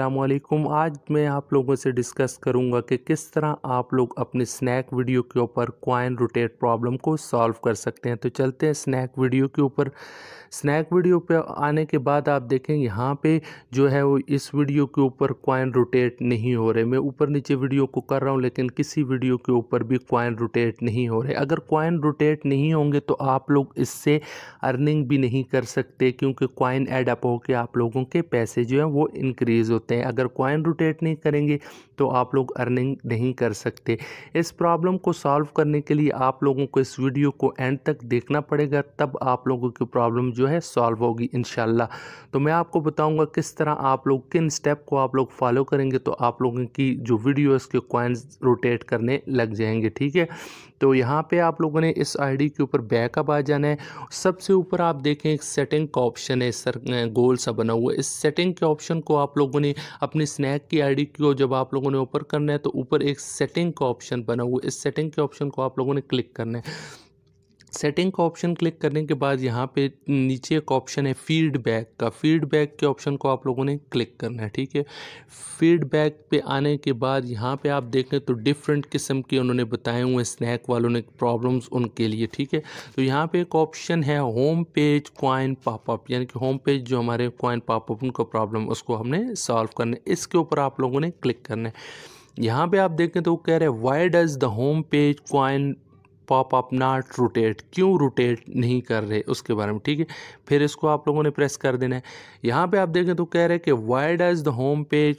असलम आज मैं आप लोगों से डिस्कस करूंगा कि किस तरह आप लोग अपने स्नैक वीडियो के ऊपर क्वाइन रोटेट प्रॉब्लम को सॉल्व कर सकते हैं तो चलते हैं स्नैक वीडियो के ऊपर स्नैक वीडियो पे आने के बाद आप देखें यहाँ पे जो है वो इस वीडियो के ऊपर क्वाइन रोटेट नहीं हो रहे मैं ऊपर नीचे वीडियो को कर रहा हूँ लेकिन किसी वीडियो के ऊपर भी क्वाइन रोटेट नहीं हो रहे अगर क्वाइन रोटेट नहीं होंगे तो आप लोग इससे अर्निंग भी नहीं कर सकते क्योंकि क्वाइन एडअप होकर आप लोगों के पैसे जो हैं वो इनक्रीज़ होते होते हैं अगर कॉइन रोटेट नहीं करेंगे तो आप लोग अर्निंग नहीं कर सकते इस प्रॉब्लम को सॉल्व करने के लिए आप लोगों को इस वीडियो को एंड तक देखना पड़ेगा तब आप लोगों की प्रॉब्लम जो है सॉल्व होगी इन तो मैं आपको बताऊँगा किस तरह आप लोग किन स्टेप को आप लोग फॉलो करेंगे तो आप लोगों की जो वीडियो है उसके कॉइन्स रोटेट करने लग जाएंगे ठीक है तो यहाँ पे आप लोगों ने इस आईडी के ऊपर बैकअप आ जाना है सबसे ऊपर आप देखें एक सेटिंग का ऑप्शन है सर गोल सा बना हुआ है इस सेटिंग के ऑप्शन को आप लोगों ने अपने स्नैक की आईडी को जब आप लोगों ने ऊपर करना है तो ऊपर एक सेटिंग का ऑप्शन बना हुआ इस सेटिंग के ऑप्शन को आप लोगों ने क्लिक करना है सेटिंग का ऑप्शन क्लिक करने के बाद यहाँ पे नीचे एक ऑप्शन है फीडबैक का फीडबैक के ऑप्शन को आप लोगों ने क्लिक करना है ठीक है फीडबैक पे आने के बाद यहाँ पे आप देखें तो डिफरेंट किस्म के उन्होंने बताए हुए स्नैक वालों ने प्रॉब्लम्स उनके लिए ठीक है तो यहाँ पे एक ऑप्शन है होम पेज क्वाइन पापअप यानी कि होम पेज जो हमारे क्वाइन पापअप उनका प्रॉब्लम उसको हमने सॉल्व करना है इसके ऊपर आप लोगों ने क्लिक करना है यहाँ पे आप देखें तो वो कह रहे हैं why does the home page coin pop up not rotate क्यों रोटेट नहीं कर रहे उसके बारे में ठीक है फिर इसको आप लोगों ने प्रेस कर देना है यहाँ पे आप देखें तो कह रहे हैं कि why does the home page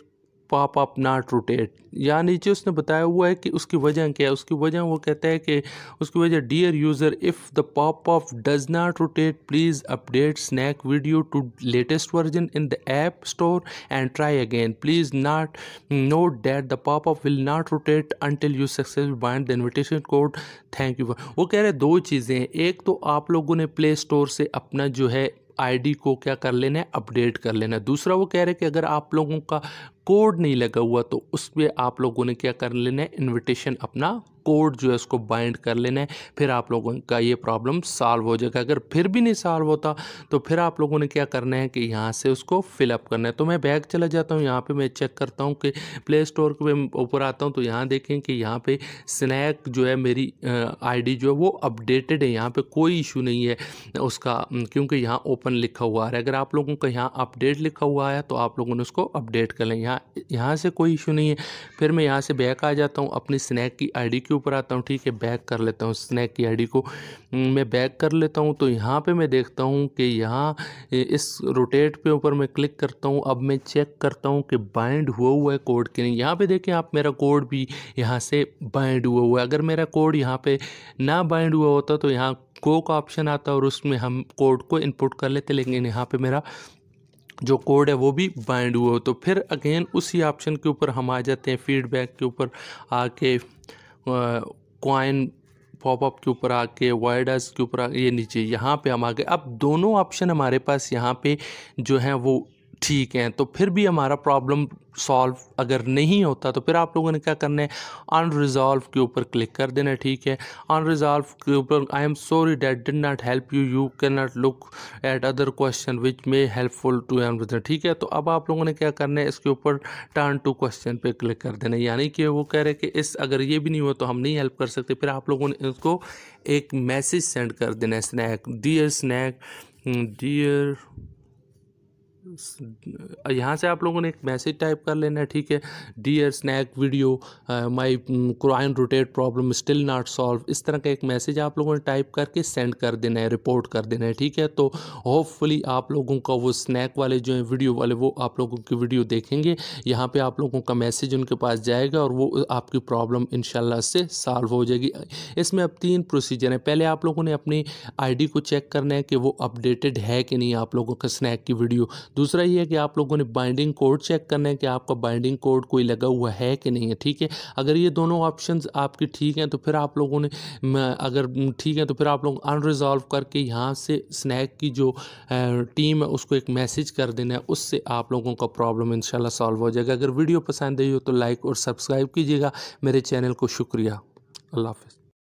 pop up not rotate या नीचे उसने बताया हुआ है कि उसकी वजह क्या है उसकी वजह वो कहता है कि उसकी वजह dear user if the pop up does not rotate please update snack video to latest version in the app store and try again please not note that the pop up will not rotate until you success bind the invitation code thank you वो कह रहे हैं दो चीज़ें एक तो आप लोगों ने प्ले स्टोर से अपना जो है आईडी को क्या कर लेना है अपडेट कर लेना है दूसरा वो कह रहे हैं कि अगर आप लोगों का कोड नहीं लगा हुआ तो उस पर आप लोगों ने क्या कर लेना है इन्विटेशन अपना कोड जो है उसको बाइंड कर लेना है फिर आप लोगों का ये प्रॉब्लम सॉल्व हो जाएगा अगर फिर भी नहीं सॉल्व होता तो फिर आप लोगों ने क्या करना है कि यहाँ से उसको फिलअप करना है तो मैं बैग चला जाता हूँ यहाँ पे मैं चेक करता हूँ कि प्ले स्टोर के ऊपर आता हूँ तो यहाँ देखें कि यहाँ पे स्नैक जो है मेरी आईडी जो है वो अपडेटेड है यहाँ पर कोई इशू नहीं है उसका क्योंकि यहाँ ओपन लिखा हुआ है अगर आप लोगों का यहाँ अपडेट लिखा हुआ है तो आप लोगों ने उसको अपडेट कर लें यहाँ यहाँ यहाँ से कोई इशू नहीं है फिर मैं यहाँ से बैक आ जाता हूँ अपनी स्नैक की आईडी के ऊपर आता हूँ ठीक है बैक कर लेता हूँ स्नैक की आईडी को मैं बैक कर लेता हूँ तो यहाँ पे मैं देखता हूँ कि यहाँ इस रोटेट पे ऊपर मैं क्लिक करता हूँ अब मैं चेक करता हूँ कि बाइंड हुआ हुआ है कोड के नहीं यहाँ पे देखें आप मेरा कोड भी यहाँ से बाइंड हुआ हुआ है अगर मेरा कोड यहाँ पे ना बाइंड हुआ होता तो यहाँ गो का ऑप्शन आता और उसमें हम कोड को इनपुट कर लेते लेकिन यहाँ पे मेरा जो कोड है वो भी बाइंड हुआ हो तो फिर अगेन उसी ऑप्शन के ऊपर हम आ जाते हैं फीडबैक के ऊपर आके कॉइन पॉपअप के ऊपर आके वायडास के ऊपर ये नीचे यहाँ पे हम आ गए अब दोनों ऑप्शन हमारे पास यहाँ पे जो हैं वो ठीक हैं तो फिर भी हमारा प्रॉब्लम सॉल्व अगर नहीं होता तो फिर आप लोगों ने क्या करना है अनरिजॉल्व के ऊपर क्लिक कर देना है ठीक है अनरिजॉल्व के ऊपर I am sorry that did not help you you can not look at other question which may helpful to am ठीक है तो अब आप लोगों ने क्या करना है इसके ऊपर टर्न टू क्वेश्चन पे क्लिक कर देना यानी कि वो कह रहे हैं कि इस अगर ये भी नहीं हुआ तो हम नहीं हेल्प कर सकते फिर आप लोगों ने इसको एक मैसेज सेंड कर देना है स्नैक डियर स्नैक डियर यहाँ से आप लोगों ने एक मैसेज टाइप कर लेना है ठीक है dear snack video my coin rotate problem still not solve इस तरह का एक मैसेज आप लोगों ने टाइप करके सेंड कर देना है रिपोर्ट कर देना है ठीक है तो होपफुली आप लोगों का वो स्नैक वाले जो हैं वीडियो वाले वो आप लोगों की वीडियो देखेंगे यहाँ पर आप लोगों का मैसेज उनके पास जाएगा और वो uh, आपकी प्रॉब्लम इन से सॉल्व हो जाएगी इसमें अब तीन प्रोसीजर हैं पहले आप लोगों ने अपनी डी को चेक करना है कि वो अपडेटेड है कि नहीं आप लोगों का स्नैक की वीडियो दूसरा ये है कि आप लोगों ने बाइंडिंग कोड चेक करना है कि आपका बाइंडिंग कोड कोई लगा हुआ है कि नहीं है ठीक है अगर ये दोनों ऑप्शन आपके ठीक हैं तो फिर आप लोगों ने अगर ठीक है तो फिर आप लोग अनरिजॉल्व करके यहाँ से स्नैक की जो टीम है उसको एक मैसेज कर देना है उससे आप लोगों का प्रॉब्लम इनशाला सॉल्व हो जाएगा अगर वीडियो पसंद आई हो तो लाइक और सब्सक्राइब कीजिएगा मेरे चैनल को शुक्रिया अल्लाह हाफिज़